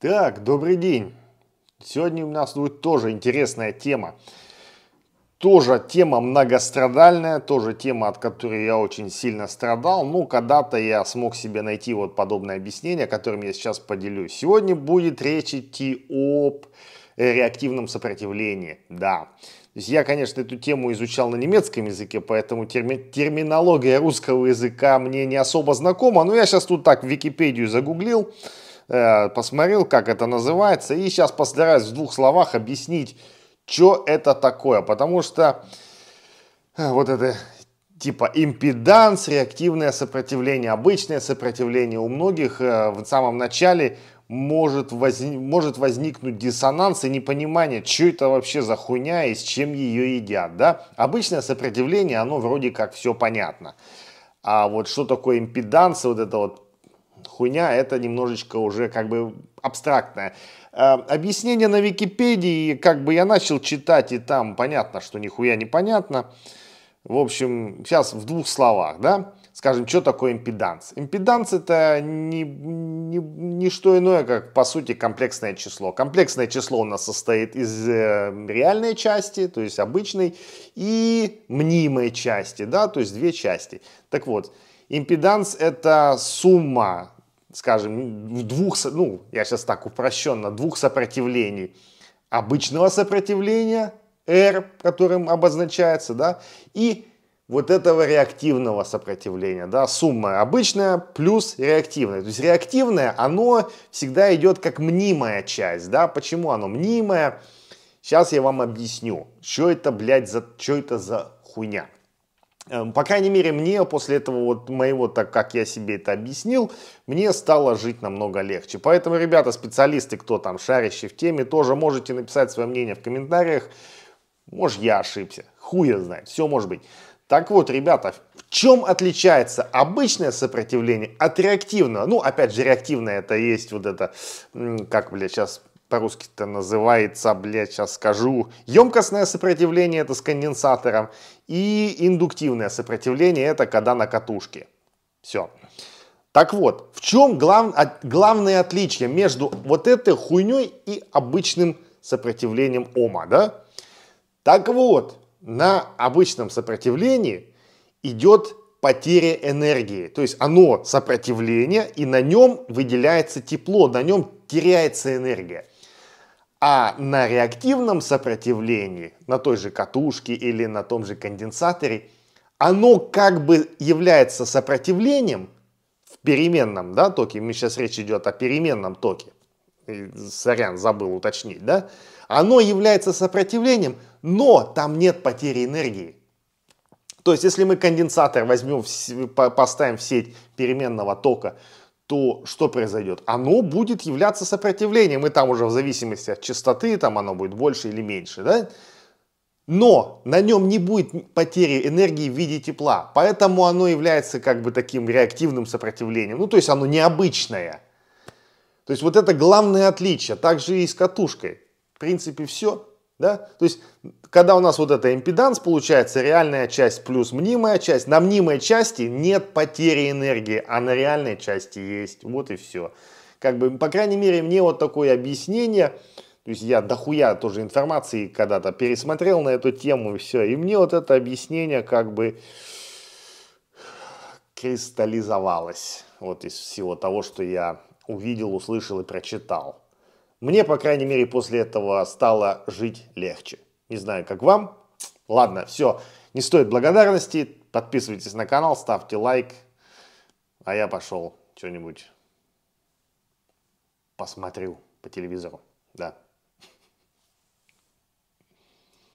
Так, добрый день. Сегодня у нас будет тоже интересная тема. Тоже тема многострадальная, тоже тема, от которой я очень сильно страдал. Ну, когда-то я смог себе найти вот подобное объяснение, которым я сейчас поделюсь. Сегодня будет речь идти об э, реактивном сопротивлении, да. То есть я, конечно, эту тему изучал на немецком языке, поэтому терми терминология русского языка мне не особо знакома, но я сейчас тут так в Википедию загуглил, Э, посмотрел, как это называется, и сейчас постараюсь в двух словах объяснить, что это такое, потому что э, вот это типа импеданс, реактивное сопротивление, обычное сопротивление у многих э, в самом начале может, возник, может возникнуть диссонанс и непонимание, что это вообще за хуйня и с чем ее едят, да? Обычное сопротивление, оно вроде как все понятно. А вот что такое импеданс, вот это вот хуйня это немножечко уже как бы абстрактное э, Объяснение на Википедии, как бы я начал читать, и там понятно, что нихуя непонятно В общем, сейчас в двух словах, да, скажем, что такое импеданс. Импеданс это не, не, не что иное, как по сути комплексное число. Комплексное число у нас состоит из э, реальной части, то есть обычной, и мнимой части, да, то есть две части. Так вот, Импеданс – это сумма, скажем, двух, ну, я сейчас так упрощенно, двух сопротивлений. Обычного сопротивления, R, которым обозначается, да, и вот этого реактивного сопротивления, да, сумма обычная плюс реактивная. То есть реактивное, оно всегда идет как мнимая часть, да, почему оно мнимое? Сейчас я вам объясню, что это, блядь, за, что это за хуйня. Эм, по крайней мере, мне после этого вот моего, так как я себе это объяснил, мне стало жить намного легче. Поэтому, ребята, специалисты, кто там шарящий в теме, тоже можете написать свое мнение в комментариях. Может, я ошибся, хуя знает, все может быть. Так вот, ребята, в чем отличается обычное сопротивление от реактивного? Ну, опять же, реактивное это есть вот это, как, бля, сейчас по-русски-то называется, блядь, сейчас скажу. Емкостное сопротивление это с конденсатором. И индуктивное сопротивление это когда на катушке. Все. Так вот, в чем глав... главное отличие между вот этой хуйней и обычным сопротивлением Ома, да? Так вот, на обычном сопротивлении идет потеря энергии. То есть оно сопротивление, и на нем выделяется тепло, на нем теряется энергия. А на реактивном сопротивлении, на той же катушке или на том же конденсаторе, оно как бы является сопротивлением в переменном да, токе. Мы сейчас речь идет о переменном токе. Сорян, забыл уточнить, да? Оно является сопротивлением, но там нет потери энергии. То есть, если мы конденсатор возьмем, поставим в сеть переменного тока, то что произойдет? Оно будет являться сопротивлением, и там уже в зависимости от частоты, там оно будет больше или меньше, да? Но на нем не будет потери энергии в виде тепла, поэтому оно является как бы таким реактивным сопротивлением, ну то есть оно необычное. То есть вот это главное отличие, также и с катушкой. В принципе все. Да? То есть, когда у нас вот эта импеданс получается, реальная часть плюс мнимая часть, на мнимой части нет потери энергии, а на реальной части есть. Вот и все. Как бы, по крайней мере, мне вот такое объяснение, то есть я дохуя тоже информации когда-то пересмотрел на эту тему и все, и мне вот это объяснение как бы кристаллизовалось вот из всего того, что я увидел, услышал и прочитал. Мне, по крайней мере, после этого стало жить легче. Не знаю, как вам. Ладно, все. Не стоит благодарности. Подписывайтесь на канал, ставьте лайк. А я пошел что-нибудь посмотрю по телевизору. Да.